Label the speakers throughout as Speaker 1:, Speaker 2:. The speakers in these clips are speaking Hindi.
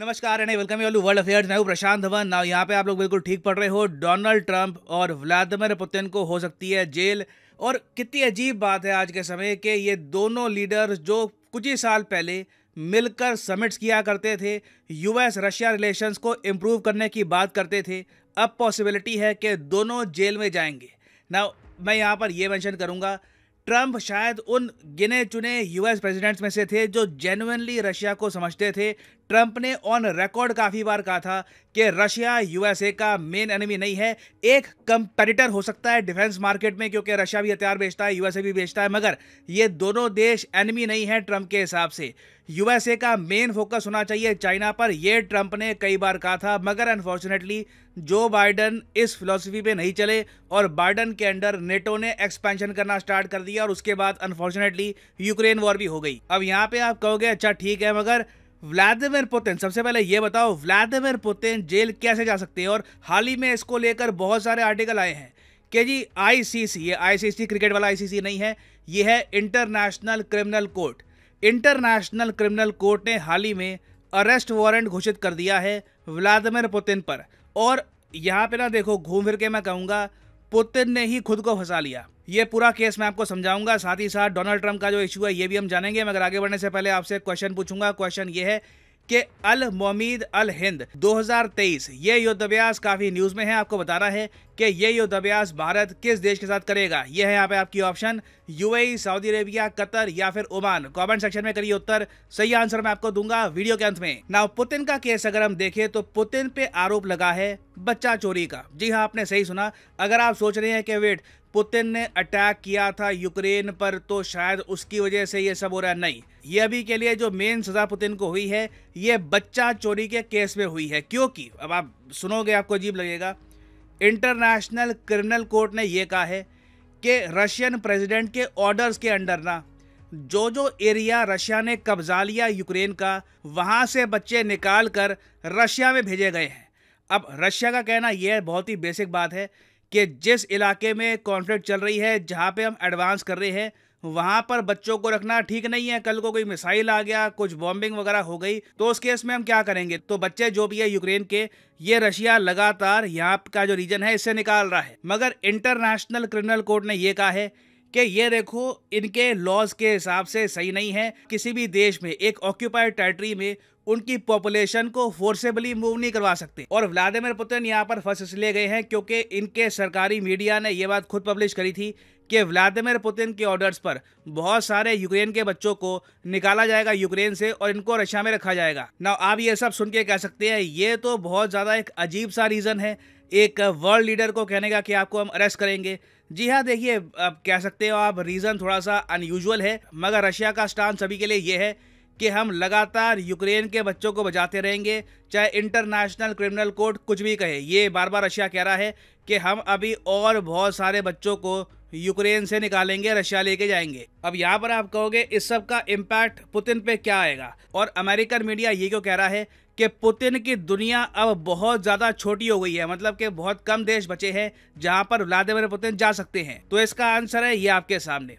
Speaker 1: नमस्कार and welcome you world affairs मैं हूँ प्रशांत धवन ना यहाँ पे आप लोग बिल्कुल ठीक पढ़ रहे हो डोनाल्ड ट्रंप और व्लादिमिर पुतिन को हो सकती है जेल और कितनी अजीब बात है आज के समय के ये दोनों लीडर्स जो कुछ ही साल पहले मिलकर समिट्स किया करते थे यूएस रशिया रिलेशंस को इम्प्रूव करने की बात करते थे अब पॉसिबिलिटी है कि दोनों जेल में जाएंगे ना मैं यहाँ पर यह मैंशन करूँगा ट्रंप शायद उन गिने चुने यूएस प्रेसिडेंट्स में से थे जो जेनुअनली रशिया को समझते थे ट्रंप ने ऑन रिकॉर्ड काफ़ी बार कहा था कि रशिया यूएसए का मेन एनिमी नहीं है एक कंपेटिटर हो सकता है डिफेंस मार्केट में क्योंकि रशिया भी हथियार बेचता है यूएसए भी बेचता है मगर ये दोनों देश एनिमी नहीं है ट्रंप के हिसाब से यूएसए का मेन फोकस होना चाहिए चाइना पर यह ट्रंप ने कई बार कहा था मगर अनफॉर्चुनेटली जो बाइडन इस फिलोसफी पे नहीं चले और बाइडन के अंडर नेटो ने एक्सपेंशन करना स्टार्ट कर दिया और उसके बाद अनफॉर्चुनेटली यूक्रेन वॉर भी हो गई अब यहाँ पे आप कहोगे अच्छा ठीक है मगर व्लादिमिर पुतिन सबसे पहले ये बताओ व्लादिमिर पुतिन जेल कैसे जा सकते हैं और हाल ही में इसको लेकर बहुत सारे आर्टिकल आए हैं कि जी आईसीसी ये आईसीसी क्रिकेट वाला आईसीसी नहीं है ये है international criminal court international criminal court ने हाल ही में अरेस्ट वारंट घोषित कर दिया है व्लादिमिर पुतिन पर और यहाँ पे ना देखो घूम फिर के मैं कहूँगा पुतिन ने ही खुद को फंसा लिया ये पूरा केस मैं आपको समझाऊंगा साथ ही साथ डोनाल्ड ट्रंप का जो इशू है ये भी हम जानेंगे मगर आगे बढ़ने से पहले आपसे क्वेश्चन पूछूंगा क्वेश्चन ये है के अल मोमीद अल हिंद 2023 ये युद्धाभ्यास काफी न्यूज में है आपको बताना है कि ये युद्धाभ्यास भारत किस देश के साथ करेगा ये है यहाँ पे आपकी option UAE Saudi Arabia Qatar या फिर ओमान कमेंट सेक्शन में करिए उत्तर सही आंसर मैं आपको दूंगा वीडियो के अंत में ना पुतिन का केस अगर हम देखें तो पुतिन पे आरोप लगा है बच्चा चोरी का जी हाँ आपने सही सुना अगर आप सोच रहे हैं कि वेट पुतिन ने अटैक किया था यूक्रेन पर तो शायद उसकी वजह से ये सब हो रहा है नहीं ये अभी के लिए जो मेन सज़ा पुतिन को हुई है ये बच्चा चोरी के केस में हुई है क्योंकि अब आप सुनोगे आपको अजीब लगेगा इंटरनेशनल क्रिमिनल कोर्ट ने यह कहा है कि रशियन प्रेसिडेंट के ऑर्डर्स के अंडर ना जो जो एरिया रशिया ने कब्जा लिया यूक्रेन का वहाँ से बच्चे निकाल कर रशिया में भेजे गए हैं अब रशिया का कहना यह बहुत ही बेसिक बात है कि जिस इलाके में कॉन्फ्लिक्ट चल रही है जहाँ पे हम एडवांस कर रहे हैं वहाँ पर बच्चों को रखना ठीक नहीं है कल को कोई मिसाइल आ गया कुछ बॉम्बिंग वगैरह हो गई तो उस केस में हम क्या करेंगे तो बच्चे जो भी है यूक्रेन के ये रशिया लगातार यहाँ का जो रीजन है इससे निकाल रहा है मगर इंटरनेशनल क्रिमिनल कोर्ट ने ये कहा है कि ये देखो इनके लॉज के हिसाब से सही नहीं है किसी भी देश में एक ऑक्यूपाइड टेरिटरी में उनकी पॉपुलेशन को फोर्सेबली मूव नहीं करवा सकते और व्लादिमिर पुतिन यहाँ पर फंस इसलिए गए हैं क्योंकि इनके सरकारी मीडिया ने ये बात खुद पब्लिश करी थी कि व्लादिमिर पुतिन के ऑर्डर्स पर बहुत सारे यूक्रेन के बच्चों को निकाला जाएगा यूक्रेन से और इनको रशिया में रखा जाएगा ना आप ये सब सुन के कह सकते हैं ये तो बहुत ज़्यादा एक अजीब सा रीज़न है एक वर्ल्ड लीडर को कहने का कि आपको हम अरेस्ट करेंगे जी हाँ देखिए आप कह सकते हो आप रीज़न थोड़ा सा अनयूजल है मगर रशिया का स्टांस सभी के लिए यह है कि हम लगातार यूक्रेन के बच्चों को बचाते रहेंगे चाहे इंटरनेशनल क्रिमिनल कोर्ट कुछ भी कहे ये बार बार रशिया कह रहा है कि हम अभी और बहुत सारे बच्चों को यूक्रेन से निकालेंगे रशिया लेके जाएंगे अब यहाँ पर आप कहोगे इस सब का इम्पैक्ट पुतिन पे क्या आएगा और अमेरिकन मीडिया ये क्यों कह रहा है कि पुतिन की दुनिया अब बहुत ज़्यादा छोटी हो गई है मतलब कि बहुत कम देश बचे हैं जहाँ पर व्लादिमिर पुतिन जा सकते हैं तो इसका आंसर है ये आपके सामने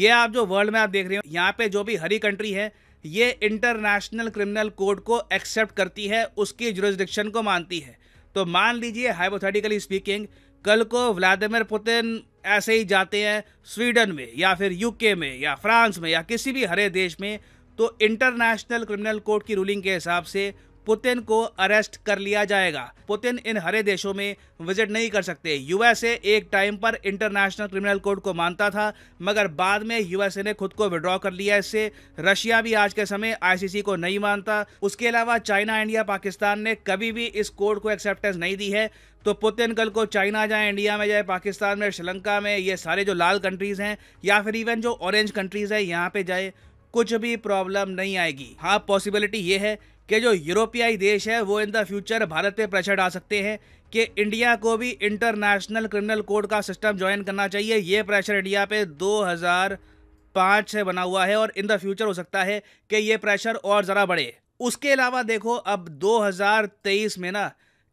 Speaker 1: ये आप जो वर्ल्ड में आप देख रहे हो यहाँ पे जो भी हरी कंट्री है ये इंटरनेशनल क्रिमिनल कोड को एक्सेप्ट करती है उसकी जुरिस्डिक्शन को मानती है तो मान लीजिए हाइपोथेटिकली स्पीकिंग कल को व्लादिमिर पुतिन ऐसे ही जाते हैं स्वीडन में या फिर यूके में या फ्रांस में या किसी भी हरे देश में तो इंटरनेशनल क्रिमिनल कोर्ट की रूलिंग के हिसाब से पुतिन को अरेस्ट कर लिया जाएगा पुतिन इन हरे देशों में विजिट नहीं कर सकते यूएसए एक टाइम पर इंटरनेशनल क्रिमिनल कोड को मानता था मगर बाद में यूएसए ने खुद को विड्रॉ कर लिया इससे रशिया भी आज के समय आईसीसी को नहीं मानता उसके अलावा चाइना इंडिया पाकिस्तान ने कभी भी इस कोड को एक्सेप्टेंस नहीं दी है तो पुतिन कल को चाइना जाए इंडिया में जाए पाकिस्तान में श्रीलंका में ये सारे जो लाल कंट्रीज़ हैं या फिर इवन जो ऑरेंज कंट्रीज़ है यहाँ पे जाए कुछ भी प्रॉब्लम नहीं आएगी हाँ पॉसिबिलिटी ये है कि जो यूरोपियाई देश है वो इन द फ्यूचर भारत पे प्रेशर डाल सकते हैं कि इंडिया को भी इंटरनेशनल क्रिमिनल कोर्ट का सिस्टम ज्वाइन करना चाहिए ये प्रेशर इंडिया पे 2005 से बना हुआ है और इन द फ्यूचर हो सकता है कि ये प्रेशर और ज़रा बढ़े उसके अलावा देखो अब 2023 में ना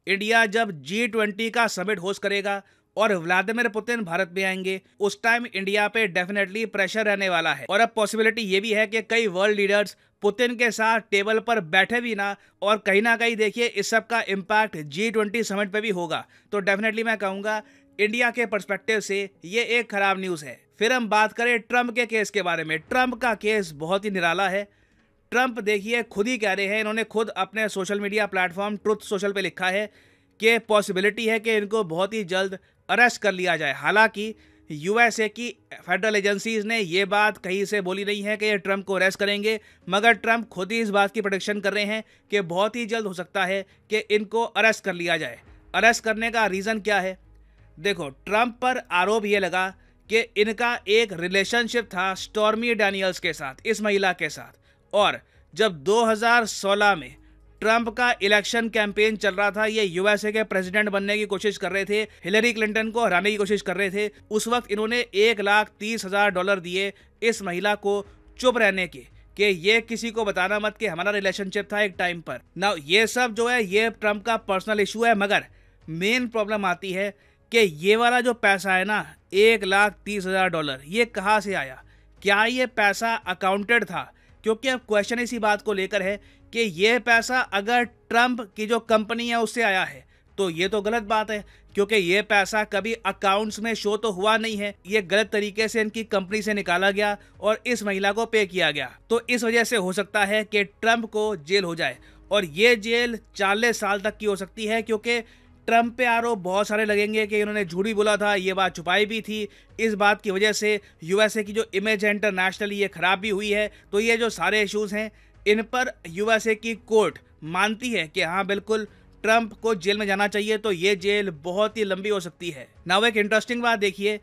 Speaker 1: इंडिया जब जी ट्वेंटी का समिट होस्ट करेगा और व्लादिमिर पुतिन भारत भी आएंगे उस टाइम इंडिया पे डेफिनेटली प्रेशर रहने वाला है और अब पॉसिबिलिटी ये भी है कि कई वर्ल्ड लीडर्स पुतिन के साथ टेबल पर बैठे भी ना और कहीं ना कहीं देखिए इस सब का इम्पैक्ट जी ट्वेंटी समिट पर भी होगा तो डेफिनेटली मैं कहूँगा इंडिया के परस्पेक्टिव से ये एक खराब न्यूज़ है फिर हम बात करें ट्रंप के केस के बारे में ट्रंप का केस बहुत ही निराला है ट्रंप देखिए खुद ही कह रहे हैं इन्होंने खुद अपने social media platform Truth Social पे लिखा है कि पॉसिबिलिटी है कि इनको बहुत ही जल्द अरेस्ट कर लिया जाए हालांकि यूएसए की फेडरल एजेंसीज ने ये बात कहीं से बोली नहीं है कि ये ट्रंप को अरेस्ट करेंगे मगर ट्रंप खुद ही इस बात की प्रोडिक्शन कर रहे हैं कि बहुत ही जल्द हो सकता है कि इनको अरेस्ट कर लिया जाए अरेस्ट करने का रीज़न क्या है देखो ट्रंप पर आरोप ये लगा कि इनका एक रिलेशनशिप था स्टॉर्मी डैनियल्स के साथ इस महिला के साथ और जब 2016 में ट्रंप का इलेक्शन कैंपेन चल रहा था ये यूएसए के प्रेसिडेंट बनने की कोशिश कर रहे थे हिलरी क्लिंटन को हराने की कोशिश कर रहे थे उस वक्त इन्होंने एक लाख तीस हजार डॉलर दिए इस महिला को चुप रहने के कि ये किसी को बताना मत कि हमारा रिलेशनशिप था एक टाइम पर ना ये सब जो है ये ट्रम्प का पर्सनल इशू है मगर मेन प्रॉब्लम आती है कि ये वाला जो पैसा है ना एक लाख तीस हज़ार डॉलर ये कहाँ से आया क्या ये पैसा अकाउंटेड था क्योंकि अब क्वेश्चन इसी बात को लेकर है कि यह पैसा अगर ट्रंप की जो कंपनी है उससे आया है तो ये तो गलत बात है क्योंकि ये पैसा कभी अकाउंट्स में शो तो हुआ नहीं है ये गलत तरीके से इनकी कंपनी से निकाला गया और इस महिला को पे किया गया तो इस वजह से हो सकता है कि ट्रंप को जेल हो जाए और ये जेल चालीस साल तक की हो सकती है क्योंकि ट्रंप पे आरोप बहुत सारे लगेंगे कि इन्होंने झूठी बोला था ये बात छुपाई भी थी इस बात की वजह से यूएसए की जो इमेज है इंटरनेशनली ये खराब भी हुई है तो ये जो सारे इश्यूज़ हैं इन पर यूएसए की कोर्ट मानती है कि हाँ बिल्कुल ट्रंप को जेल में जाना चाहिए तो ये जेल बहुत ही लंबी हो सकती है नाउ एक इंटरेस्टिंग बात देखिए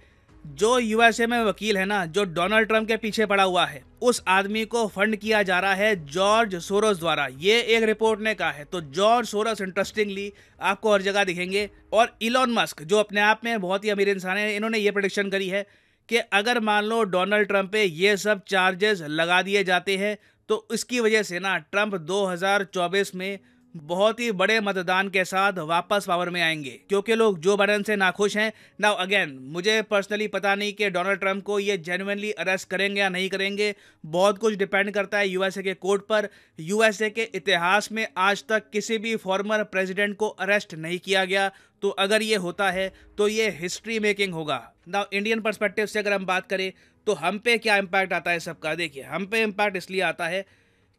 Speaker 1: जो यूएसए में वकील है ना जो डोनाल्ड ट्रंप के पीछे पड़ा हुआ है उस आदमी को फंड किया जा रहा है जॉर्ज सोरोस द्वारा ये एक रिपोर्ट ने कहा है तो जॉर्ज सोरोस इंटरेस्टिंगली आपको हर जगह दिखेंगे और इलॉन मस्क जो अपने आप में बहुत ही अमीर इंसान है इन्होंने ये प्रोडिक्शन करी है कि अगर मान लो डोनाल्ड ट्रंप पे ये सब चार्जेस लगा दिए जाते हैं तो इसकी वजह से ना ट्रंप 2024 में बहुत ही बड़े मतदान के साथ वापस पावर में आएंगे क्योंकि लोग जो बाइडन से नाखुश हैं नाउ अगेन मुझे पर्सनली पता नहीं कि डोनाल्ड ट्रंप को ये जेनुअनली अरेस्ट करेंगे या नहीं करेंगे बहुत कुछ डिपेंड करता है यूएसए के कोर्ट पर यूएसए के इतिहास में आज तक किसी भी फॉर्मर प्रेसिडेंट को अरेस्ट नहीं किया गया तो अगर ये होता है तो ये हिस्ट्री मेकिंग होगा ना इंडियन परस्पेक्टिव से अगर हम बात करें तो हम पे क्या इम्पैक्ट आता है सबका देखिए हम पे इम्पैक्ट इसलिए आता है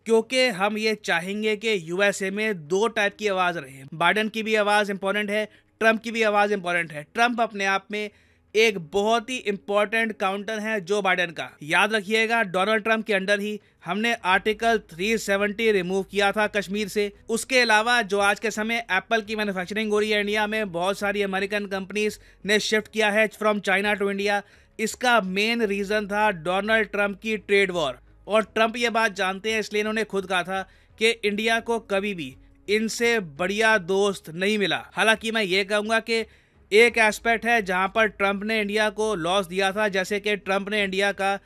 Speaker 1: क्योंकि हम ये चाहेंगे कि यूएसए में दो टाइप की आवाज़ रहे बाइडन की भी आवाज़ इम्पॉर्टेंट है ट्रंप की भी आवाज़ इम्पॉर्टेंट है ट्रंप अपने आप में एक बहुत ही इम्पॉर्टेंट काउंटर है जो बाइडन का याद रखिएगा डोनाल्ड ट्रंप के अंडर ही हमने आर्टिकल 370 रिमूव किया था कश्मीर से उसके अलावा जो आज के समय एप्पल की मैन्युफैक्चरिंग हो रही है इंडिया में बहुत सारी अमेरिकन कंपनीज ने शिफ्ट किया है फ्रॉम चाइना टू इंडिया इसका मेन रीज़न था डोनाल्ड ट्रंप की ट्रेड वॉर और ट्रंप ये बात जानते हैं इसलिए इन्होंने खुद कहा था कि इंडिया को कभी भी इनसे बढ़िया दोस्त नहीं मिला हालांकि मैं ये कहूँगा कि एक एस्पेक्ट है जहाँ पर ट्रंप ने इंडिया को लॉस दिया था जैसे कि ट्रंप ने इंडिया का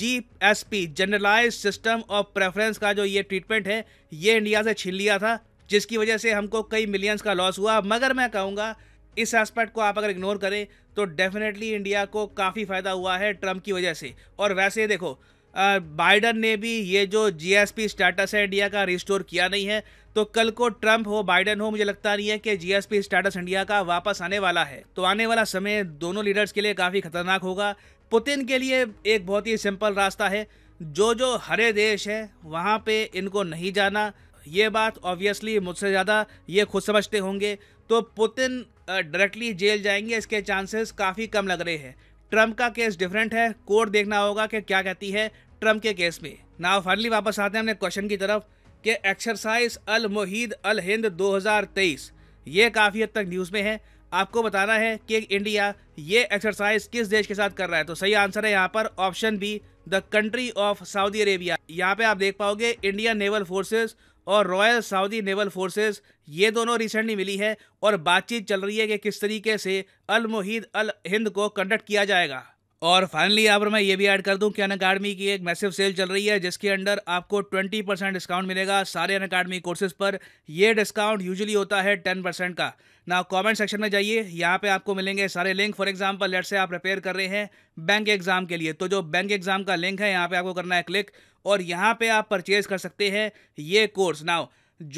Speaker 1: G S P generalise system of preference का जो ये ट्रीटमेंट है ये इंडिया से छीन लिया था जिसकी वजह से हमको कई मिलियंस का लॉस हुआ मगर मैं कहूँगा इस एस्पेक्ट को आप अगर इग्नोर करें तो डेफिनेटली इंडिया को काफ़ी फ़ायदा हुआ है ट्रम्प की वजह से और वैसे देखो बाइडन ने भी ये जो जीएसपी स्टेटस है इंडिया का रिस्टोर किया नहीं है तो कल को ट्रम्प हो बाइडन हो मुझे लगता नहीं है कि जीएसपी स्टेटस इंडिया का वापस आने वाला है तो आने वाला समय दोनों लीडर्स के लिए काफ़ी खतरनाक होगा पुतिन के लिए एक बहुत ही सिंपल रास्ता है जो जो हरे देश है वहाँ पर इनको नहीं जाना ये बात ऑब्वियसली मुझसे ज़्यादा ये खुद समझते होंगे तो पुतिन डायरेक्टली जेल जाएंगे इसके चांसेस काफ़ी कम लग रहे हैं ट्रम्प का केस डिफरेंट है कोर्ट देखना होगा कि क्या कहती है ट्रम्प के केस में ना फाइनली वापस आते हैं हमने क्वेश्चन की तरफ कि exercise Al Mohed Al Hind 2023 ये काफ़ी हद तक न्यूज़ में है आपको बताना है कि इंडिया ये एक्सरसाइज किस देश के साथ कर रहा है तो सही आंसर है यहाँ पर option B the country of Saudi Arabia यहाँ पे आप देख पाओगे इंडियन नेवल फोर्सेस और रॉयल सऊदी नेवल फोर्सेस ये दोनों रिसेंटली मिली है और बातचीत चल रही है कि किस तरीके से अल मोहिद अल हिंद को कंडक्ट किया जाएगा और फाइनली यहाँ पर मैं ये भी ऐड कर दूं कि अन अकाडमी की एक मैसिव सेल चल रही है जिसके अंडर आपको 20 परसेंट डिस्काउंट मिलेगा सारे अन अकाडमी कोर्सेज पर यह डिस्काउंट यूजुअली होता है 10 परसेंट का ना कमेंट सेक्शन में जाइए यहाँ पे आपको मिलेंगे सारे लिंक फॉर एग्जांपल लेट से आप प्रिपेयर कर रहे हैं बैंक एग्ज़ाम के लिए तो जो बैंक एग्ज़ाम का लिंक है यहाँ पे आपको करना है क्लिक और यहाँ पे आप परचेज कर सकते हैं ये कोर्स नाउ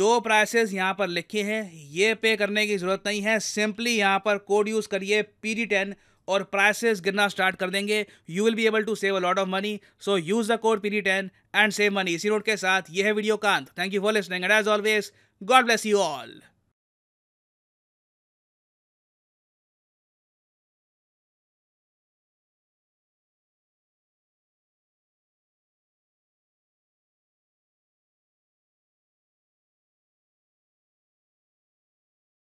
Speaker 1: जो प्राइसेस यहाँ पर लिखे हैं ये पे करने की ज़रूरत नहीं है सिंपली यहाँ पर कोड यूज़ करिए पी टेन और प्राइसेस गिरना स्टार्ट कर देंगे you will be able to save a lot of money so use the code P ten and save money इसी नोट के साथ यह है वीडियो कांत thank you for listening and as always God bless you all